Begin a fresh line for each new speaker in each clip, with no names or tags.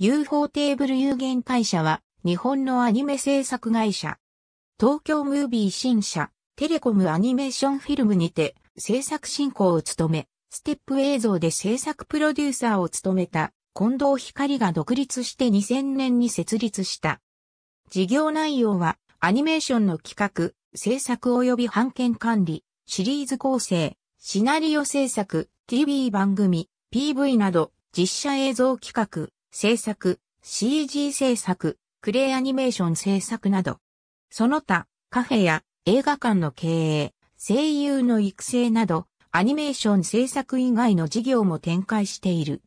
UFO テーブル有限会社は、日本のアニメ制作会社。東京ムービー新社、テレコムアニメーションフィルムにて、制作進行を務め、ステップ映像で制作プロデューサーを務めた、近藤光が独立して2000年に設立した。事業内容は、アニメーションの企画、制作及び版権管理、シリーズ構成、シナリオ制作、TV 番組、PV など、実写映像企画、制作、CG 制作、クレイアニメーション制作など、その他、カフェや映画館の経営、声優の育成など、アニメーション制作以外の事業も展開している。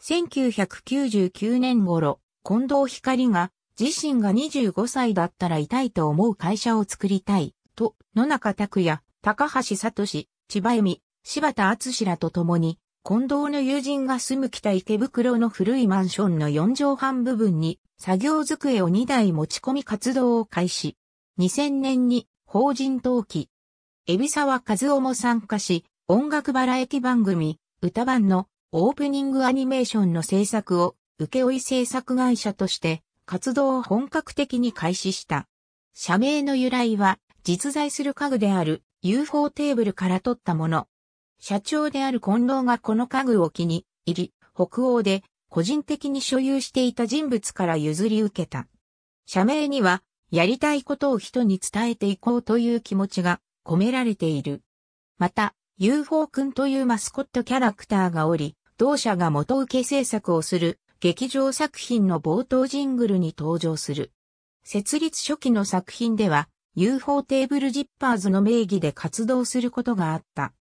1999年頃、近藤光が、自身が25歳だったら痛いと思う会社を作りたい、と、野中拓也、高橋聡、千葉恵美、柴田敦らと共に、近藤の友人が住む北池袋の古いマンションの4畳半部分に作業机を2台持ち込み活動を開始。2000年に法人登記。海老沢和夫も参加し、音楽バラエティ番組、歌番のオープニングアニメーションの制作を、請負制作会社として、活動を本格的に開始した。社名の由来は、実在する家具である UFO テーブルから取ったもの。社長である近藤がこの家具を気に入り、北欧で個人的に所有していた人物から譲り受けた。社名には、やりたいことを人に伝えていこうという気持ちが込められている。また、UFO くんというマスコットキャラクターがおり、同社が元受け制作をする劇場作品の冒頭ジングルに登場する。設立初期の作品では、UFO テーブルジッパーズの名義で活動することがあった。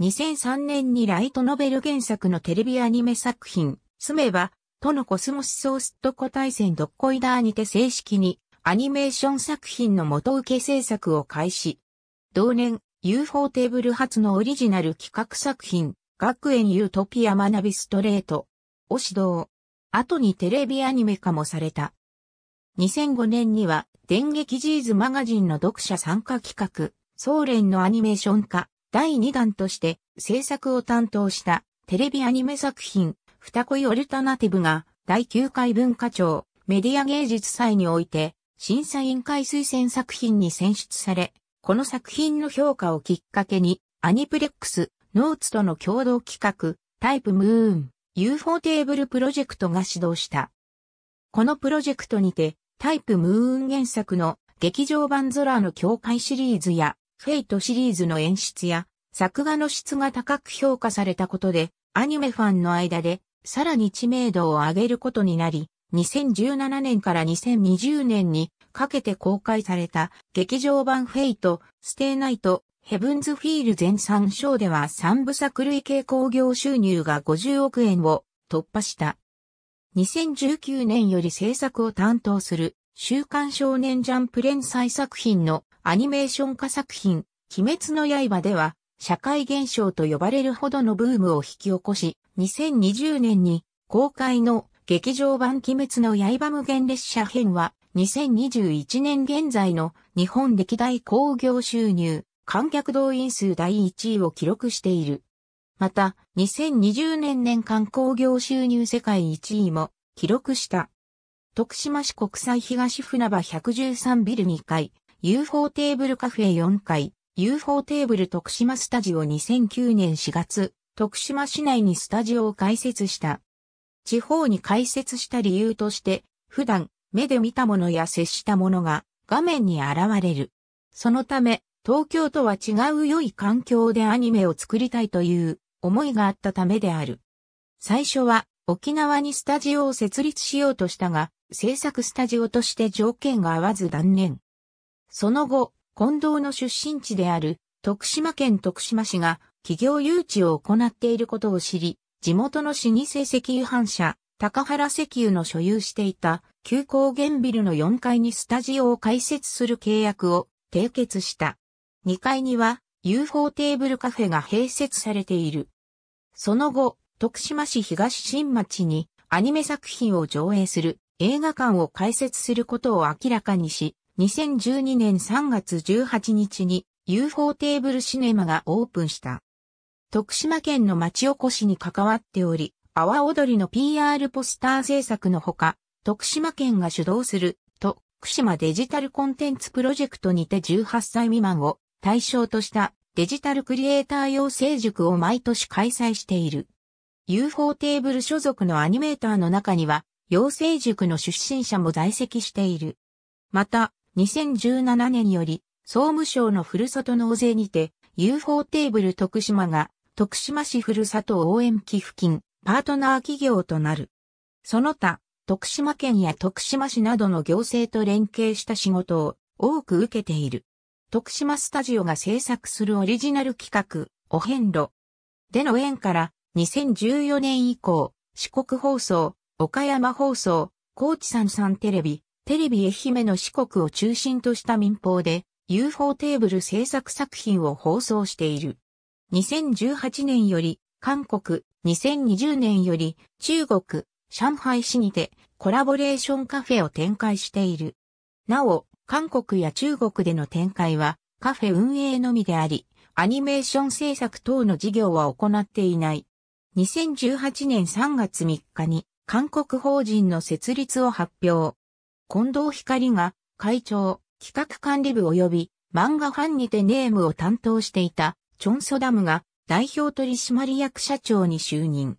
2003年にライトノベル原作のテレビアニメ作品、住めば、とのコスモスソースと個対戦ドッコイダーにて正式にアニメーション作品の元受け制作を開始。同年、UFO テーブル初のオリジナル企画作品、学園ユートピア学びストレート、を指導。後にテレビアニメ化もされた。2005年には、電撃ジーズマガジンの読者参加企画、ソーレンのアニメーション化、第2弾として制作を担当したテレビアニメ作品、二恋オルタナティブが第9回文化庁メディア芸術祭において審査委員会推薦作品に選出され、この作品の評価をきっかけにアニプレックス、ノーツとの共同企画、タイプムーン、UFO テーブルプロジェクトが始動した。このプロジェクトにて、タイプムーン原作の劇場版空の境界シリーズやフェイトシリーズの演出や作画の質が高く評価されたことで、アニメファンの間でさらに知名度を上げることになり、2017年から2020年にかけて公開された劇場版フェイト、ステイナイト、ヘブンズフィール全3章では3部作類系興行収入が50億円を突破した。2019年より制作を担当する週刊少年ジャンプ連載作品のアニメーション化作品、鬼滅の刃では、社会現象と呼ばれるほどのブームを引き起こし、2020年に公開の劇場版鬼滅の刃無限列車編は、2021年現在の日本歴代興行収入、観客動員数第1位を記録している。また、2020年年間興行収入世界1位も記録した。徳島市国際東船場113ビル2階、UFO テーブルカフェ4階、UFO テーブル徳島スタジオ2009年4月、徳島市内にスタジオを開設した。地方に開設した理由として、普段、目で見たものや接したものが画面に現れる。そのため、東京とは違う良い環境でアニメを作りたいという思いがあったためである。最初は沖縄にスタジオを設立しようとしたが、制作スタジオとして条件が合わず断念。その後、近藤の出身地である徳島県徳島市が企業誘致を行っていることを知り、地元の老舗石油反社、高原石油の所有していた旧高原ビルの4階にスタジオを開設する契約を締結した。2階には UFO テーブルカフェが併設されている。その後、徳島市東新町にアニメ作品を上映する映画館を開設することを明らかにし、2012年3月18日に UFO テーブルシネマがオープンした。徳島県の町おこしに関わっており、阿波踊りの PR ポスター制作のほか、徳島県が主導する、徳島デジタルコンテンツプロジェクトにて18歳未満を対象としたデジタルクリエイター養成塾を毎年開催している。UFO テーブル所属のアニメーターの中には、養成塾の出身者も在籍している。また、2017年より、総務省のふるさと納税にて、UFO テーブル徳島が、徳島市ふるさと応援寄付金、パートナー企業となる。その他、徳島県や徳島市などの行政と連携した仕事を多く受けている。徳島スタジオが制作するオリジナル企画、お遍路。での縁から2014年以降、四国放送、岡山放送、高知三三テレビ、テレビ愛媛の四国を中心とした民放で UFO テーブル制作作品を放送している。2018年より韓国、2020年より中国、上海市にてコラボレーションカフェを展開している。なお、韓国や中国での展開はカフェ運営のみであり、アニメーション制作等の事業は行っていない。2018年3月3日に韓国法人の設立を発表。近藤光が会長、企画管理部及び漫画ファンにてネームを担当していたチョンソダムが代表取締役社長に就任。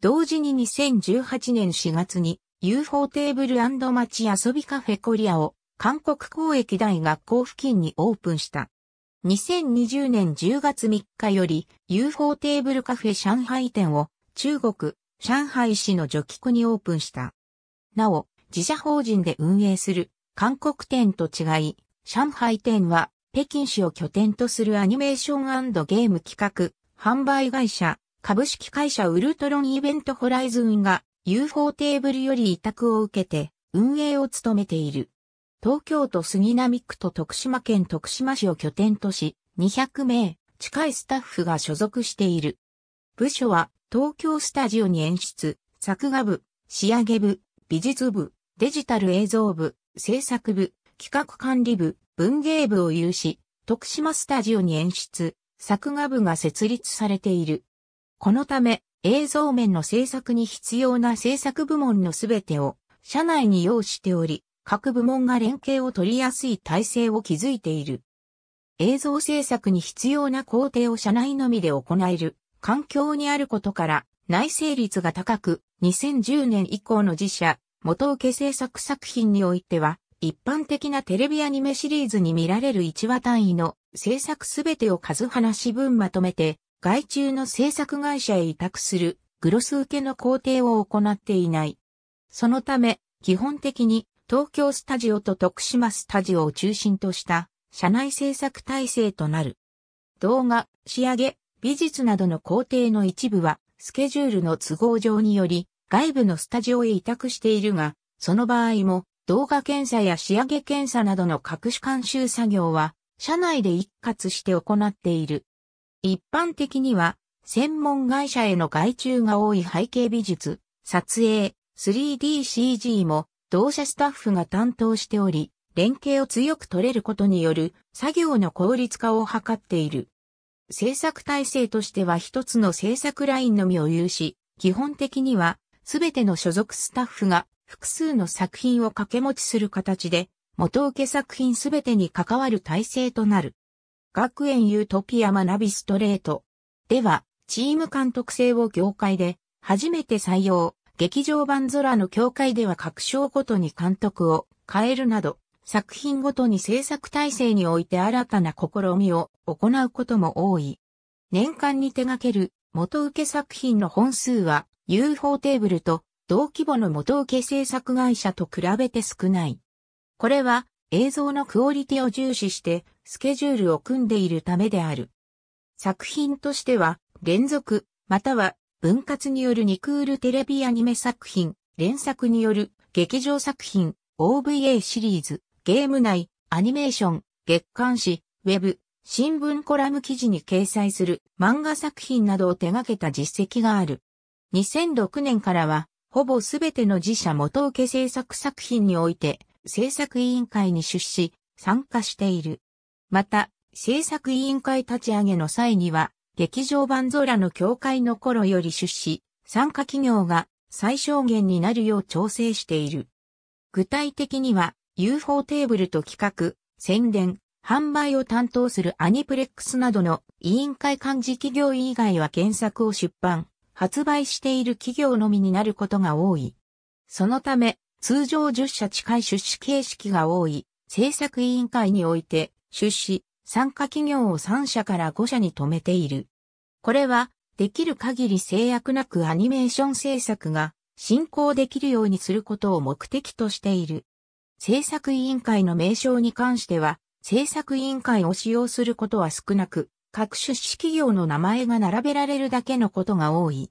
同時に2018年4月に UFO テーブル街遊びカフェコリアを韓国公益大学校付近にオープンした。2020年10月3日より UFO テーブルカフェ上海店を中国、上海市の除菊にオープンした。なお、自社法人で運営する韓国店と違い、上海店は北京市を拠点とするアニメーションゲーム企画、販売会社、株式会社ウルトロンイベントホライズンが UFO テーブルより委託を受けて運営を務めている。東京都杉並区と徳島県徳島市を拠点とし、200名近いスタッフが所属している。部署は東京スタジオに演出、作画部、仕上げ部、美術部、デジタル映像部、制作部、企画管理部、文芸部を有し、徳島スタジオに演出、作画部が設立されている。このため、映像面の制作に必要な制作部門のすべてを、社内に要しており、各部門が連携を取りやすい体制を築いている。映像制作に必要な工程を社内のみで行える環境にあることから内製率が高く2010年以降の自社元請け制作作品においては、一般的なテレビアニメシリーズに見られる1話単位の制作すべてを数話し分まとめて、外注の制作会社へ委託する、グロス受けの工程を行っていない。そのため、基本的に東京スタジオと徳島スタジオを中心とした社内制作体制となる。動画、仕上げ、美術などの工程の一部は、スケジュールの都合上により、外部のスタジオへ委託しているが、その場合も動画検査や仕上げ検査などの各種監修作業は、社内で一括して行っている。一般的には、専門会社への外注が多い背景美術、撮影、3DCG も同社スタッフが担当しており、連携を強く取れることによる作業の効率化を図っている。制作体制としては一つの制作ラインのみを有し、基本的にはすべての所属スタッフが複数の作品を掛け持ちする形で、元請け作品すべてに関わる体制となる。学園ユートピア学びストレート。では、チーム監督制を業界で初めて採用、劇場版空の協会では各章ごとに監督を変えるなど、作品ごとに制作体制において新たな試みを行うことも多い。年間に手掛ける元請け作品の本数は UFO テーブルと同規模の元請け制作会社と比べて少ない。これは映像のクオリティを重視してスケジュールを組んでいるためである。作品としては連続または分割による2クールテレビアニメ作品、連作による劇場作品、OVA シリーズ、ゲーム内、アニメーション、月刊誌、ウェブ、新聞コラム記事に掲載する漫画作品などを手掛けた実績がある。2006年からは、ほぼすべての自社元請け制作作品において、制作委員会に出資参加している。また、制作委員会立ち上げの際には、劇場版ゾラの協会の頃より出資、参加企業が最小限になるよう調整している。具体的には、UFO テーブルと企画、宣伝、販売を担当するアニプレックスなどの委員会幹事企業以外は検索を出版、発売している企業のみになることが多い。そのため、通常10社近い出資形式が多い、政策委員会において、出資、参加企業を3社から5社に止めている。これは、できる限り制約なくアニメーション制作が進行できるようにすることを目的としている。制作委員会の名称に関しては、制作委員会を使用することは少なく、各出資企業の名前が並べられるだけのことが多い。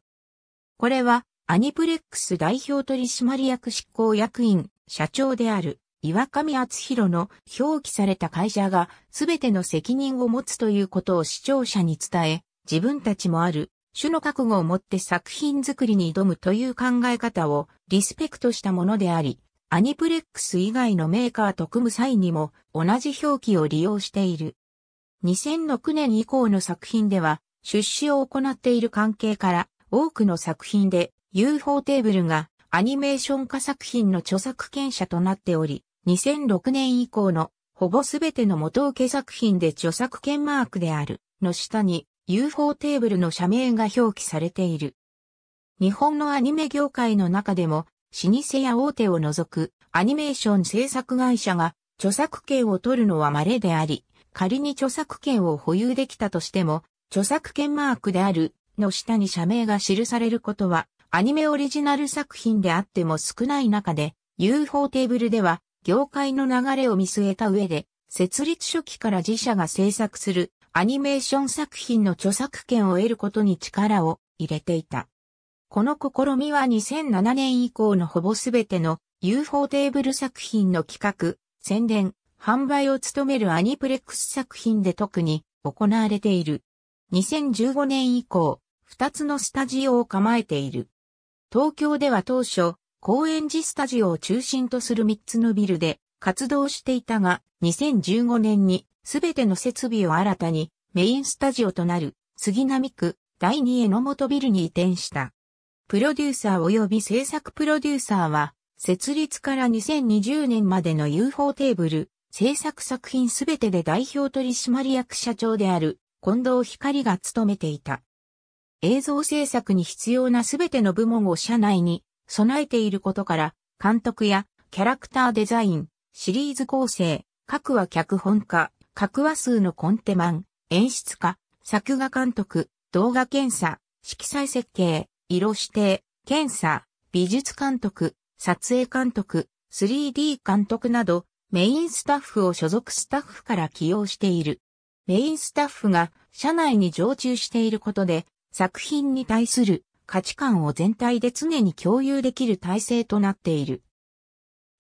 これは、アニプレックス代表取締役執行役員、社長である、岩上厚弘の表記された会社が全ての責任を持つということを視聴者に伝え、自分たちもある種の覚悟を持って作品作りに挑むという考え方をリスペクトしたものであり、アニプレックス以外のメーカーと組む際にも同じ表記を利用している。2006年以降の作品では、出資を行っている関係から、多くの作品で UFO テーブルがアニメーション化作品の著作権者となっており、2006年以降のほぼすべての元請け作品で著作権マークであるの下に UFO テーブルの社名が表記されている。日本のアニメ業界の中でも、老舗や大手を除くアニメーション制作会社が著作権を取るのは稀であり、仮に著作権を保有できたとしても、著作権マークであるの下に社名が記されることは、アニメオリジナル作品であっても少ない中で、UFO テーブルでは、業界の流れを見据えた上で、設立初期から自社が制作するアニメーション作品の著作権を得ることに力を入れていた。この試みは2007年以降のほぼすべての UFO テーブル作品の企画、宣伝、販売を務めるアニプレックス作品で特に行われている。2015年以降、2つのスタジオを構えている。東京では当初、公園寺スタジオを中心とする3つのビルで活動していたが、2015年にすべての設備を新たにメインスタジオとなる杉並区第2江ノ本ビルに移転した。プロデューサー及び制作プロデューサーは、設立から2020年までの UFO テーブル、制作作品すべてで代表取締役社長である近藤光が務めていた。映像制作に必要なすべての部門を社内に備えていることから、監督やキャラクターデザイン、シリーズ構成、各話脚本家、各話数のコンテマン、演出家、作画監督、動画検査、色彩設計、色指定、検査、美術監督、撮影監督、3D 監督など、メインスタッフを所属スタッフから起用している。メインスタッフが社内に常駐していることで作品に対する価値観を全体で常に共有できる体制となっている。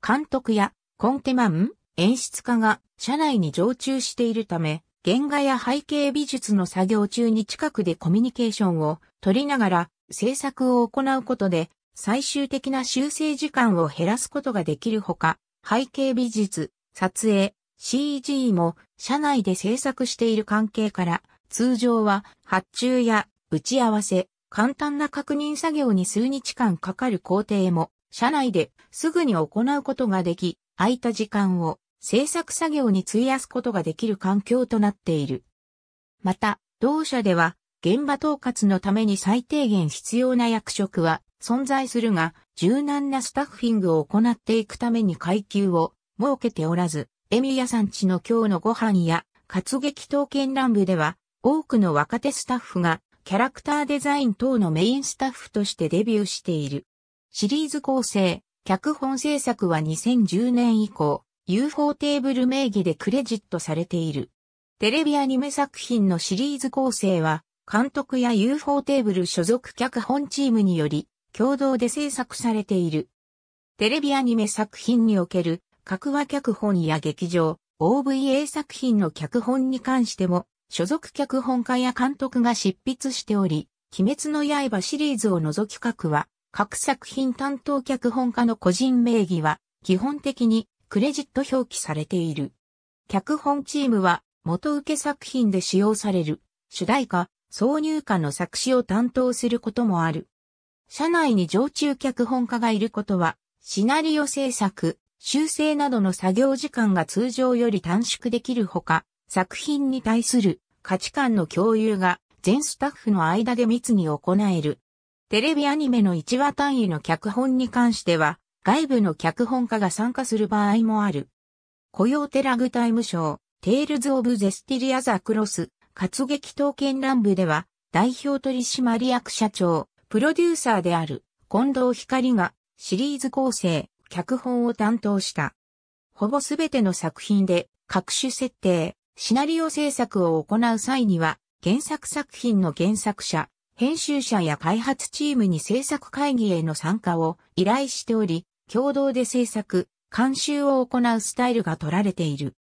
監督やコンテマン、演出家が社内に常駐しているため、原画や背景美術の作業中に近くでコミュニケーションを取りながら制作を行うことで最終的な修正時間を減らすことができるほか、背景美術、撮影、CG も社内で制作している関係から、通常は発注や打ち合わせ、簡単な確認作業に数日間かかる工程も、社内ですぐに行うことができ、空いた時間を制作作業に費やすことができる環境となっている。また、同社では現場統括のために最低限必要な役職は存在するが、柔軟なスタッフィングを行っていくために階級を設けておらず、エミヤさんちの今日のご飯や、活劇刀剣乱舞では、多くの若手スタッフが、キャラクターデザイン等のメインスタッフとしてデビューしている。シリーズ構成、脚本制作は2010年以降、UFO テーブル名義でクレジットされている。テレビアニメ作品のシリーズ構成は、監督や UFO テーブル所属脚本チームにより、共同で制作されている。テレビアニメ作品における、各話脚本や劇場、OVA 作品の脚本に関しても、所属脚本家や監督が執筆しており、鬼滅の刃シリーズを除き各話、各作品担当脚本家の個人名義は、基本的にクレジット表記されている。脚本チームは、元受け作品で使用される、主題歌、挿入歌の作詞を担当することもある。社内に常駐脚本家がいることは、シナリオ制作、修正などの作業時間が通常より短縮できるほか、作品に対する価値観の共有が全スタッフの間で密に行える。テレビアニメの1話単位の脚本に関しては、外部の脚本家が参加する場合もある。雇用テラグタイム賞、テールズ・オブ・ゼスティリア・ザ・クロス、活劇刀剣乱舞では、代表取締役社長、プロデューサーである近藤光がシリーズ構成、脚本を担当した。ほぼすべての作品で各種設定、シナリオ制作を行う際には、原作作品の原作者、編集者や開発チームに制作会議への参加を依頼しており、共同で制作、監修を行うスタイルが取られている。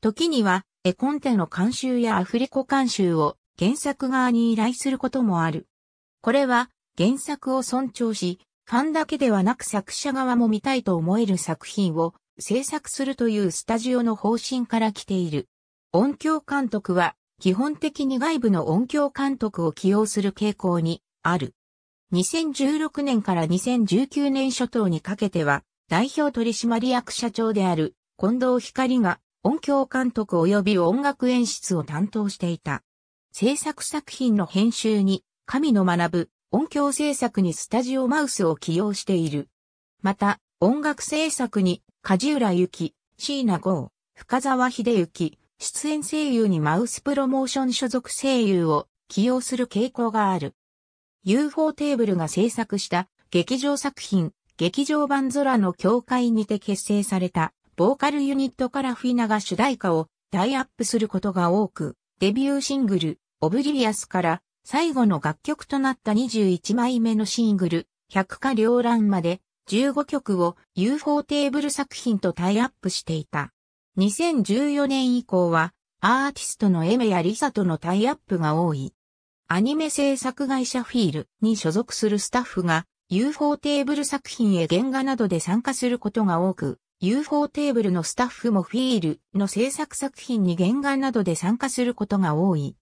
時には、絵コンテの監修やアフリコ監修を原作側に依頼することもある。これは、原作を尊重し、ファンだけではなく作者側も見たいと思える作品を制作するというスタジオの方針から来ている。音響監督は基本的に外部の音響監督を起用する傾向にある。2016年から2019年初頭にかけては代表取締役社長である近藤光が音響監督及び音楽演出を担当していた。制作作品の編集に神の学ぶ音響制作にスタジオマウスを起用している。また、音楽制作に梶浦ゆき、椎名剛、深沢秀幸、出演声優にマウスプロモーション所属声優を起用する傾向がある。UFO テーブルが制作した劇場作品、劇場版空の境界にて結成されたボーカルユニットからフィナが主題歌をタイアップすることが多く、デビューシングル、オブリビアスから最後の楽曲となった21枚目のシングル、百花繚乱まで15曲を UFO テーブル作品とタイアップしていた。2014年以降は、アーティストのエメやリサとのタイアップが多い。アニメ制作会社フィールに所属するスタッフが UFO テーブル作品へ原画などで参加することが多く、UFO テーブルのスタッフもフィールの制作作品に原画などで参加することが多い。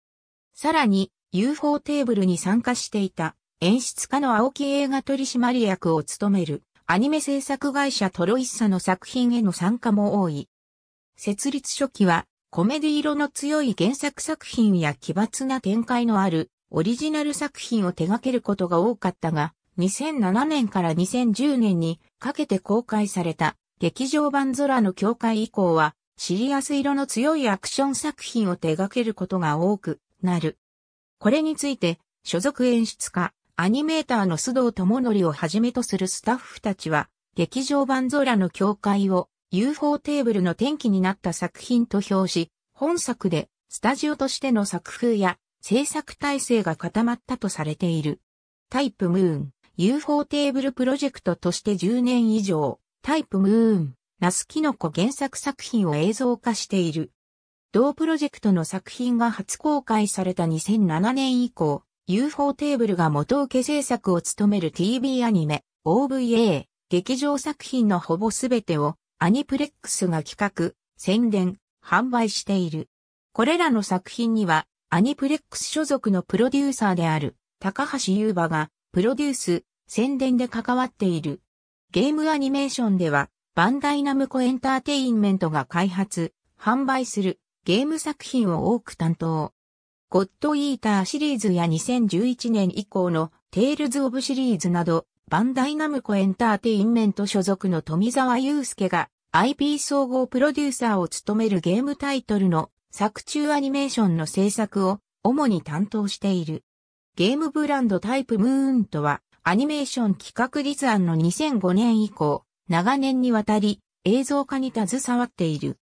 さらに、UFO テーブルに参加していた演出家の青木映画取締役を務めるアニメ制作会社トロイッサの作品への参加も多い。設立初期はコメディ色の強い原作作品や奇抜な展開のあるオリジナル作品を手掛けることが多かったが、2007年から2010年にかけて公開された劇場版空の境界以降はシリアス色の強いアクション作品を手掛けることが多くなる。これについて、所属演出家、アニメーターの須藤智則をはじめとするスタッフたちは、劇場版ゾラの境界を UFO テーブルの転機になった作品と評し、本作でスタジオとしての作風や制作体制が固まったとされている。タイプムーン、UFO テーブルプロジェクトとして10年以上、タイプムーン、ナスキノコ原作作品を映像化している。同プロジェクトの作品が初公開された2007年以降、UFO テーブルが元受け制作を務める TV アニメ、OVA、劇場作品のほぼすべてをアニプレックスが企画、宣伝、販売している。これらの作品には、アニプレックス所属のプロデューサーである、高橋優馬が、プロデュース、宣伝で関わっている。ゲームアニメーションでは、バンダイナムコエンターテインメントが開発、販売するゲーム作品を多く担当。ゴッドイーターシリーズや2011年以降のテイルズ・オブシリーズなど、バンダイナムコエンターテインメント所属の富澤祐介が IP 総合プロデューサーを務めるゲームタイトルの作中アニメーションの制作を主に担当している。ゲームブランドタイプムーンとはアニメーション企画立案の2005年以降、長年にわたり映像化に携わっている。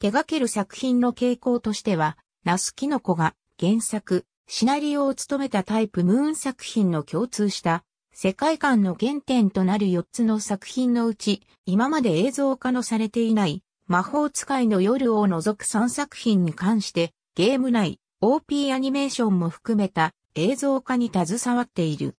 手掛ける作品の傾向としては、ナスキノコが原作、シナリオを務めたタイプムーン作品の共通した世界観の原点となる4つの作品のうち、今まで映像化のされていない魔法使いの夜を除く3作品に関してゲーム内 OP アニメーションも含めた映像化に携わっている。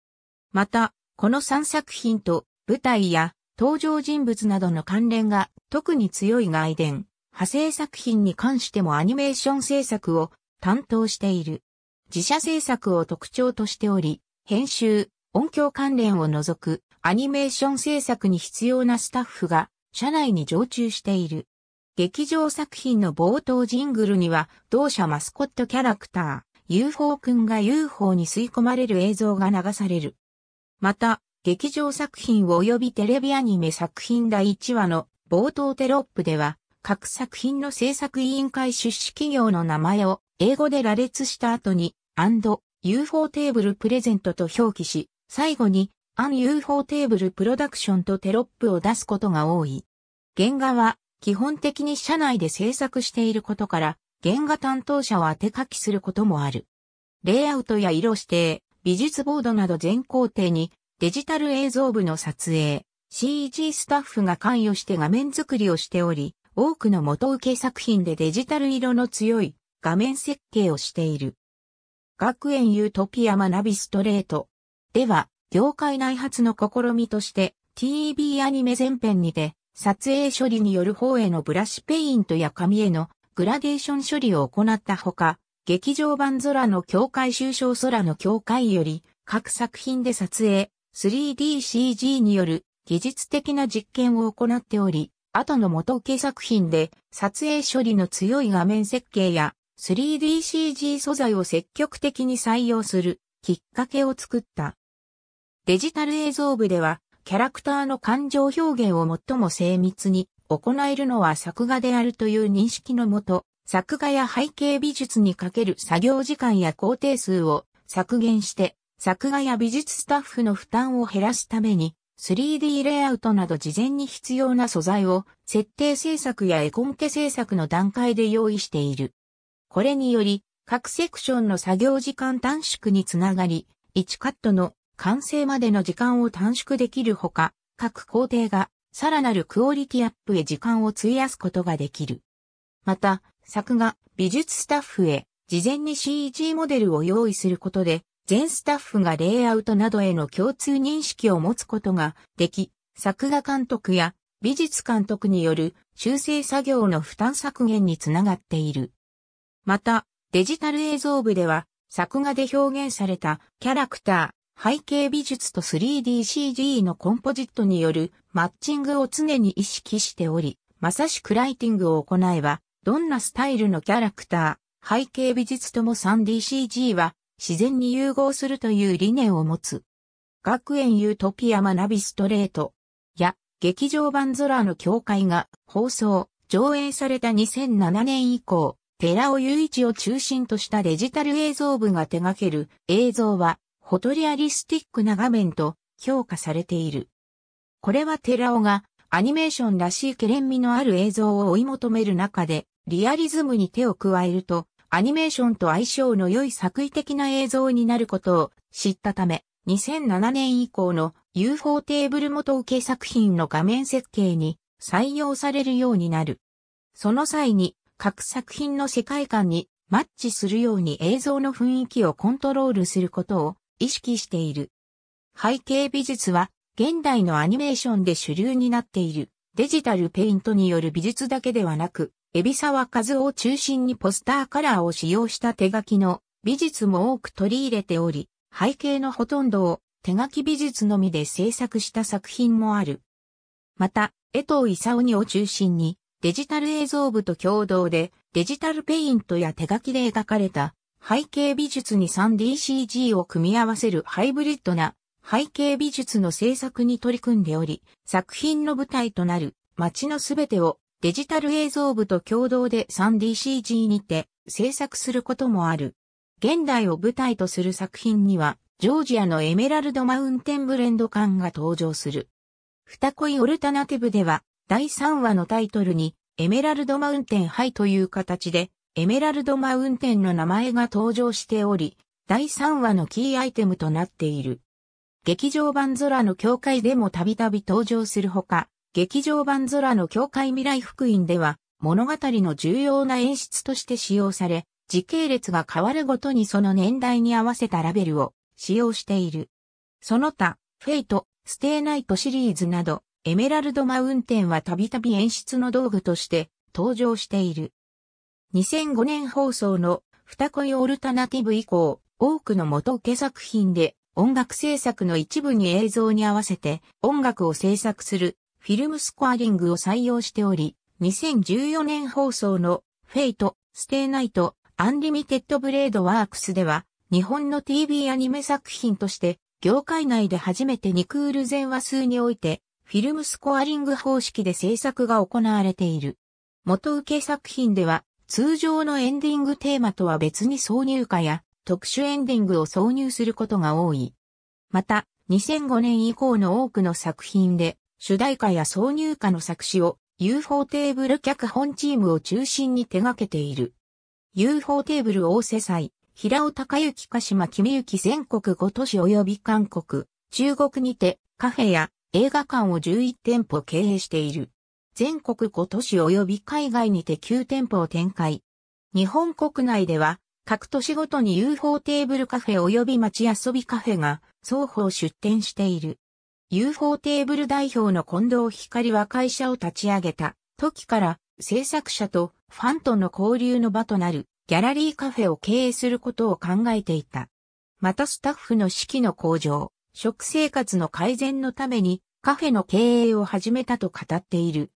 また、この3作品と舞台や登場人物などの関連が特に強い外伝、派生作品に関してもアニメーション制作を担当している。自社制作を特徴としており、編集、音響関連を除くアニメーション制作に必要なスタッフが社内に常駐している。劇場作品の冒頭ジングルには同社マスコットキャラクター、UFO くんが UFO に吸い込まれる映像が流される。また、劇場作品及びテレビアニメ作品第1話の冒頭テロップでは各作品の制作委員会出資企業の名前を英語で羅列した後に、&UFO テーブルプレゼントと表記し、最後に、&UFO テーブルプロダクションとテロップを出すことが多い。原画は、基本的に社内で制作していることから、原画担当者を当て書きすることもある。レイアウトや色指定、美術ボードなど全工程に、デジタル映像部の撮影、CG スタッフが関与して画面作りをしており、多くの元受け作品でデジタル色の強い画面設計をしている。学園ユートピア学びストレート。では、業界内発の試みとして TV アニメ全編にて撮影処理による方へのブラシペイントや紙へのグラデーション処理を行ったほか、劇場版空の境界終章空の境界より各作品で撮影、3DCG による技術的な実験を行っており、後の元請作品で、撮影処理の強い画面設計や 3DCG 素材を積極的に採用するきっかけを作った。デジタル映像部では、キャラクターの感情表現を最も精密に行えるのは作画であるという認識のもと、作画や背景美術にかける作業時間や工程数を削減して、作画や美術スタッフの負担を減らすために、3D レイアウトなど事前に必要な素材を設定制作や絵コンテ制作の段階で用意している。これにより、各セクションの作業時間短縮につながり、1カットの完成までの時間を短縮できるほか、各工程がさらなるクオリティアップへ時間を費やすことができる。また、作画、美術スタッフへ事前に CG モデルを用意することで全スタッフがレイアウトなどへの共通認識を持つことができ、作画監督や美術監督による修正作業の負担削減につながっている。また、デジタル映像部では、作画で表現されたキャラクター、背景美術と 3DCG のコンポジットによるマッチングを常に意識しており、まさしくライティングを行えば、どんなスタイルのキャラクター、背景美術とも 3DCG は自然に融合するという理念を持つ。学園ユートピア学びストレートや劇場版空の教会が放送、上映された2007年以降、寺尾雄一を中心としたデジタル映像部が手掛ける映像は、フォトリアリスティックな画面と評価されている。これは寺尾がアニメーションらしいケレン味のある映像を追い求める中で、リアリズムに手を加えると、アニメーションと相性の良い作為的な映像になることを知ったため、2007年以降の UFO テーブル元受け作品の画面設計に採用されるようになる。その際に各作品の世界観にマッチするように映像の雰囲気をコントロールすることを意識している。背景美術は現代のアニメーションで主流になっているデジタルペイントによる美術だけではなく海老沢和夫を中心にポスターカラーを使用した手書きの美術も多く取り入れており、背景のほとんどを手書き美術のみで制作した作品もある。また、江藤勲にを中心にデジタル映像部と共同でデジタルペイントや手書きで描かれた背景美術に 3DCG を組み合わせるハイブリッドな背景美術の制作に取り組んでおり、作品の舞台となる街のすべてをデジタル映像部と共同で 3DCG にて制作することもある。現代を舞台とする作品には、ジョージアのエメラルドマウンテンブレンド館が登場する。二恋オルタナティブでは、第3話のタイトルに、エメラルドマウンテンハイという形で、エメラルドマウンテンの名前が登場しており、第3話のキーアイテムとなっている。劇場版空の境界でもたびたび登場するほか、劇場版空の境界未来福音では、物語の重要な演出として使用され、時系列が変わるごとにその年代に合わせたラベルを使用している。その他、フェイト、ステイナイトシリーズなど、エメラルドマウンテンはたびたび演出の道具として登場している。2005年放送の二用オルタナティブ以降、多くの元受け作品で音楽制作の一部に映像に合わせて音楽を制作するフィルムスコアリングを採用しており、2014年放送のフェイト、ステイナイト、アンリミテッドブレードワークスでは、日本の TV アニメ作品として、業界内で初めて2クール全話数において、フィルムスコアリング方式で制作が行われている。元受け作品では、通常のエンディングテーマとは別に挿入歌や特殊エンディングを挿入することが多い。また、2005年以降の多くの作品で、主題歌や挿入歌の作詞を UFO テーブル脚本チームを中心に手掛けている。UFO テーブル大瀬祭、平尾隆之鹿島君行全国5都市及び韓国、中国にてカフェや映画館を11店舗経営している。全国5都市及び海外にて9店舗を展開。日本国内では各都市ごとに UFO テーブルカフェ及び町遊びカフェが双方出店している。UFO テーブル代表の近藤光は会社を立ち上げた時から制作者とファンとの交流の場となるギャラリーカフェを経営することを考えていた。またスタッフの士気の向上、食生活の改善のためにカフェの経営を始めたと語っている。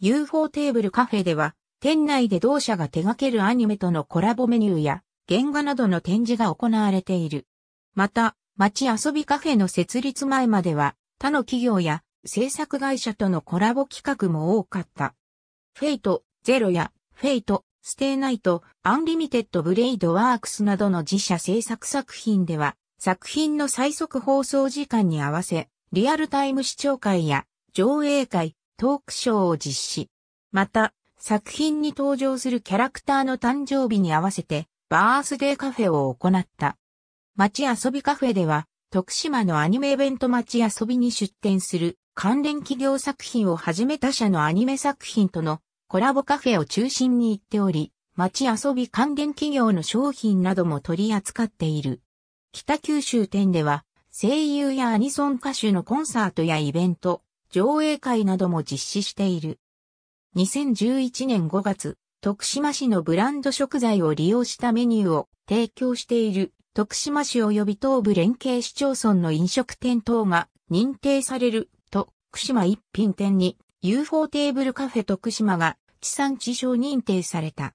UFO テーブルカフェでは店内で同社が手掛けるアニメとのコラボメニューや原画などの展示が行われている。また、街遊びカフェの設立前までは他の企業や制作会社とのコラボ企画も多かった。フェイト、ゼロやフェイト、ステイナイト、アンリミテッドブレイドワークスなどの自社制作作品では、作品の最速放送時間に合わせ、リアルタイム視聴会や上映会、トークショーを実施。また、作品に登場するキャラクターの誕生日に合わせて、バースデーカフェを行った。街遊びカフェでは、徳島のアニメイベント町遊びに出展する関連企業作品をはじめ他社のアニメ作品とのコラボカフェを中心に行っており、町遊び関連企業の商品なども取り扱っている。北九州店では声優やアニソン歌手のコンサートやイベント、上映会なども実施している。2011年5月、徳島市のブランド食材を利用したメニューを提供している徳島市及び東部連携市町村の飲食店等が認定される、と、福島一品店に UFO テーブルカフェ徳島が地産地消認定された。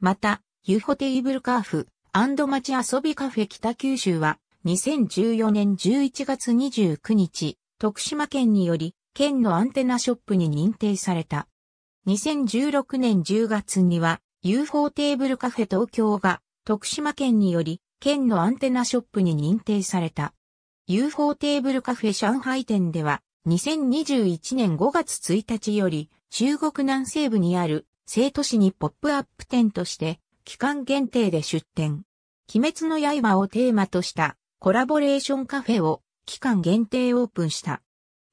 また、UFO テーブルカーフ町遊びカフェ北九州は2014年11月29日、徳島県により県のアンテナショップに認定された。2016年10月には UFO テーブルカフェ東京が徳島県により県のアンテナショップに認定された。UFO テーブルカフェ上海店では、2021年5月1日より、中国南西部にある、生都市にポップアップ店として、期間限定で出店。鬼滅の刃をテーマとしたコラボレーションカフェを期間限定オープンした。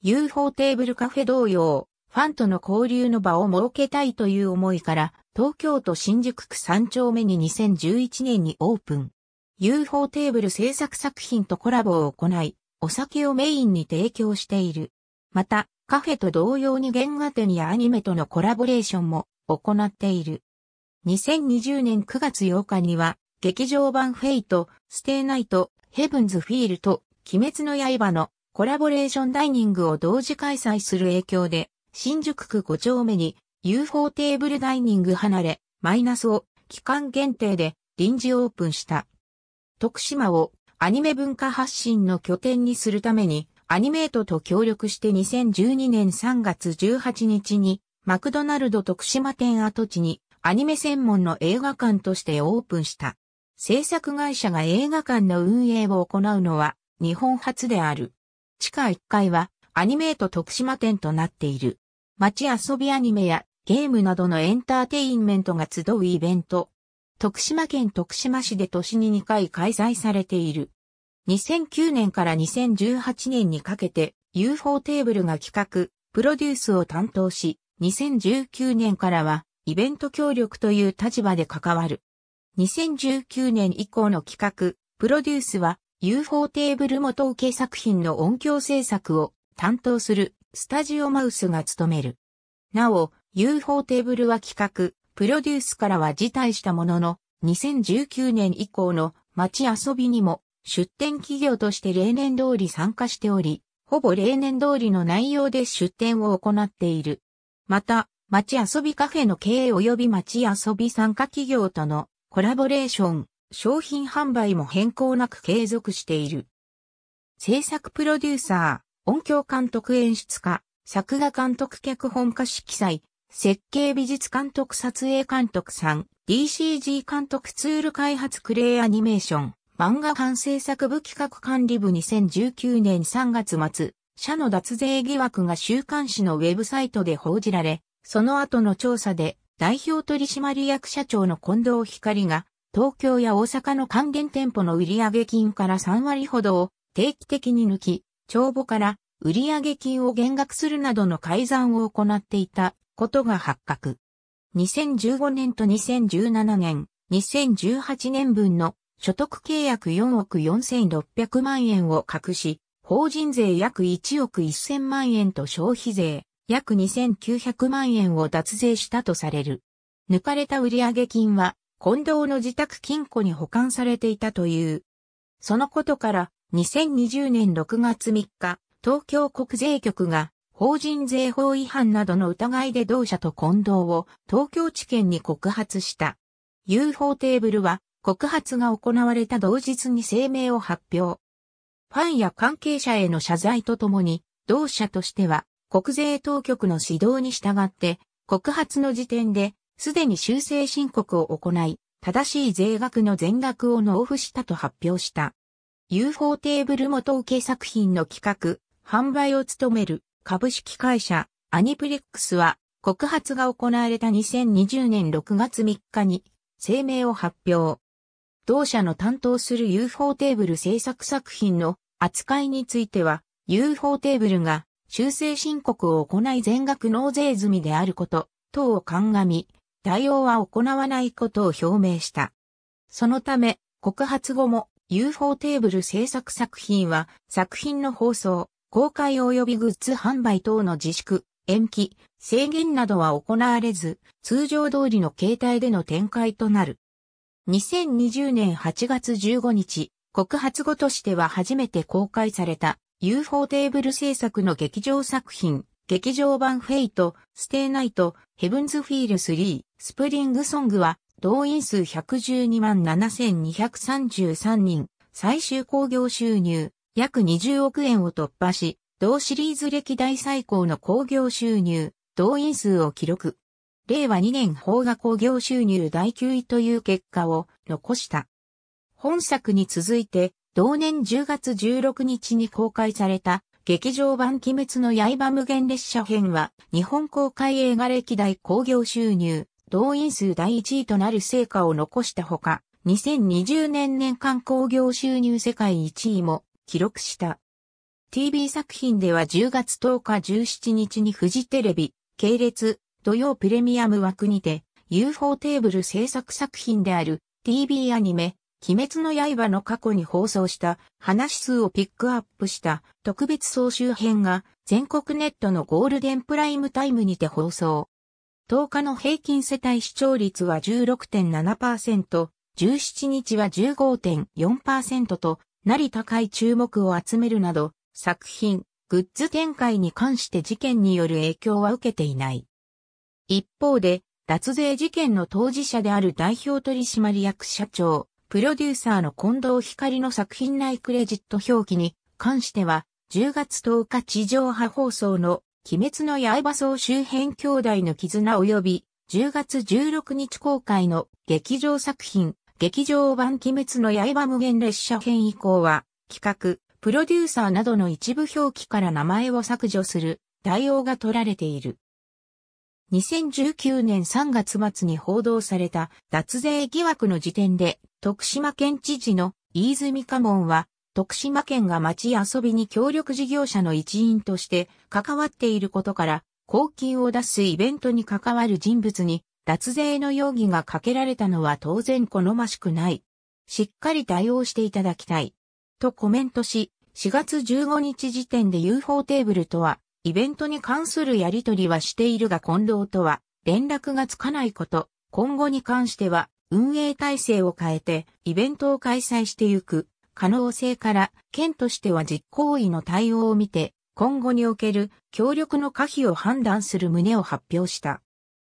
UFO テーブルカフェ同様、ファンとの交流の場を設けたいという思いから、東京都新宿区3丁目に2011年にオープン。UFO テーブル制作作品とコラボを行い、お酒をメインに提供している。また、カフェと同様に原画展やアニメとのコラボレーションも行っている。2020年9月8日には、劇場版フェイト、ステイナイト、ヘブンズフィールと、鬼滅の刃のコラボレーションダイニングを同時開催する影響で、新宿区5丁目に UFO テーブルダイニング離れ、マイナスを期間限定で臨時オープンした。徳島をアニメ文化発信の拠点にするために、アニメートと協力して2012年3月18日に、マクドナルド徳島店跡地に、アニメ専門の映画館としてオープンした。制作会社が映画館の運営を行うのは、日本初である。地下1階は、アニメート徳島店となっている。街遊びアニメやゲームなどのエンターテインメントが集うイベント、徳島県徳島市で年に2回開催されている。2009年から2018年にかけて UFO テーブルが企画、プロデュースを担当し、2019年からはイベント協力という立場で関わる。2019年以降の企画、プロデュースは UFO テーブル元請け作品の音響制作を担当するスタジオマウスが務める。なお、UFO テーブルは企画、プロデュースからは辞退したものの、2019年以降の街遊びにも出展企業として例年通り参加しており、ほぼ例年通りの内容で出展を行っている。また、街遊びカフェの経営及び街遊び参加企業とのコラボレーション、商品販売も変更なく継続している。制作プロデューサー、音響監督演出家、作画監督脚本家色彩、設計美術監督撮影監督さん、DCG 監督ツール開発クレイアニメーション、漫画版制作部企画管理部2019年3月末、社の脱税疑惑が週刊誌のウェブサイトで報じられ、その後の調査で代表取締役社長の近藤光が、東京や大阪の関連店舗の売上金から3割ほどを定期的に抜き、帳簿から売上金を減額するなどの改ざんを行っていたことが発覚。2015年と2017年、2018年分の所得契約4億4600万円を隠し、法人税約1億1000万円と消費税約2900万円を脱税したとされる。抜かれた売上金は、近藤の自宅金庫に保管されていたという。そのことから、2020年6月3日、東京国税局が法人税法違反などの疑いで同社と混同を東京地検に告発した。u 法テーブルは告発が行われた同日に声明を発表。ファンや関係者への謝罪とともに、同社としては国税当局の指導に従って告発の時点で、すでに修正申告を行い、正しい税額の全額を納付したと発表した。UFO テーブルも統計作品の企画、販売を務める株式会社アニプリックスは告発が行われた2020年6月3日に声明を発表。同社の担当する UFO テーブル制作作品の扱いについては UFO テーブルが修正申告を行い全額納税済みであること等を鑑み、対応は行わないことを表明した。そのため告発後も UFO テーブル制作作品は作品の放送、公開及びグッズ販売等の自粛、延期、制限などは行われず、通常通りの形態での展開となる。2020年8月15日、告発後としては初めて公開された UFO テーブル制作の劇場作品、劇場版フェイト、ステイナイト、ヘブンズフィール3、スプリングソングは、動員数112万7233人、最終興行収入約20億円を突破し、同シリーズ歴代最高の興行収入、動員数を記録。令和2年邦画興行収入第9位という結果を残した。本作に続いて、同年10月16日に公開された、劇場版鬼滅の刃無限列車編は、日本公開映画歴代興行収入、動員数第1位となる成果を残したほか、2020年年間興行収入世界1位も記録した。TV 作品では10月10日17日にフジテレビ、系列、土曜プレミアム枠にて、UFO テーブル制作作品である TV アニメ、鬼滅の刃の過去に放送した話数をピックアップした特別総集編が全国ネットのゴールデンプライムタイムにて放送。10日の平均世帯視聴率は16.7%、17日は15.4%と成田い注目を集めるなど、作品、グッズ展開に関して事件による影響は受けていない。一方で、脱税事件の当事者である代表取締役社長、プロデューサーの近藤光の作品内クレジット表記に関しては、10月10日地上波放送の鬼滅の刃総周辺兄弟の絆及び10月16日公開の劇場作品劇場版鬼滅の刃無限列車編以降は、企画、プロデューサーなどの一部表記から名前を削除する対応が取られている。2019年3月末に報道された脱税疑惑の時点で、徳島県知事の飯泉家門は、徳島県が町遊びに協力事業者の一員として関わっていることから、公金を出すイベントに関わる人物に脱税の容疑がかけられたのは当然好ましくない。しっかり対応していただきたい。とコメントし、4月15日時点で UFO テーブルとは、イベントに関するやり取りはしているが近藤とは、連絡がつかないこと、今後に関しては、運営体制を変えて、イベントを開催していく、可能性から、県としては実行委の対応を見て、今後における協力の可否を判断する旨を発表した。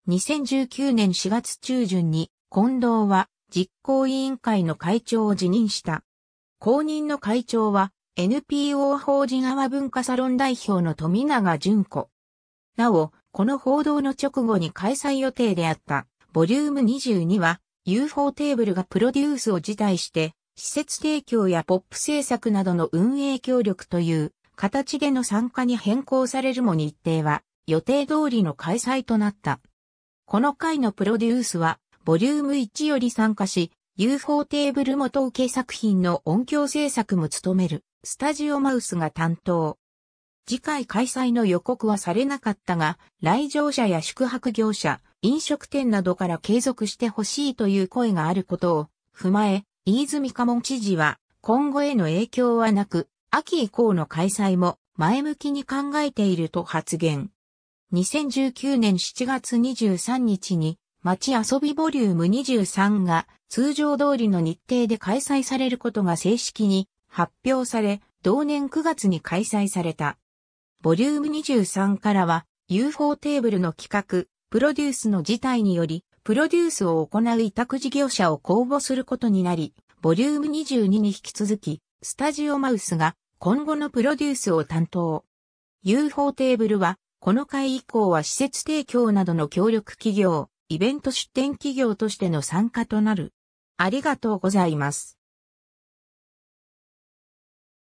2019年4月中旬に近藤は実行委員会の会長を辞任した。後任の会長は NPO 法人阿波文化サロン代表の富永淳子。なお、この報道の直後に開催予定であったボリューム22は UFO テーブルがプロデュースを辞退して施設提供やポップ制作などの運営協力という形での参加に変更されるも日程は予定通りの開催となった。この回のプロデュースは、ボリューム1より参加し、UFO テーブル元請作品の音響制作も務める、スタジオマウスが担当。次回開催の予告はされなかったが、来場者や宿泊業者、飲食店などから継続してほしいという声があることを踏まえ、飯泉家門知事は、今後への影響はなく、秋以降の開催も前向きに考えていると発言。2019年7月23日に街遊びボリューム23が通常通りの日程で開催されることが正式に発表され、同年9月に開催された。ボリューム23からは UFO テーブルの企画、プロデュースの事態により、プロデュースを行う委託事業者を公募することになり、ボリューム22に引き続き、スタジオマウスが今後のプロデュースを担当。UFO テーブルはこの回以降は施設提供などの協力企業、イベント出展企業としての参加となる。ありがとうございます。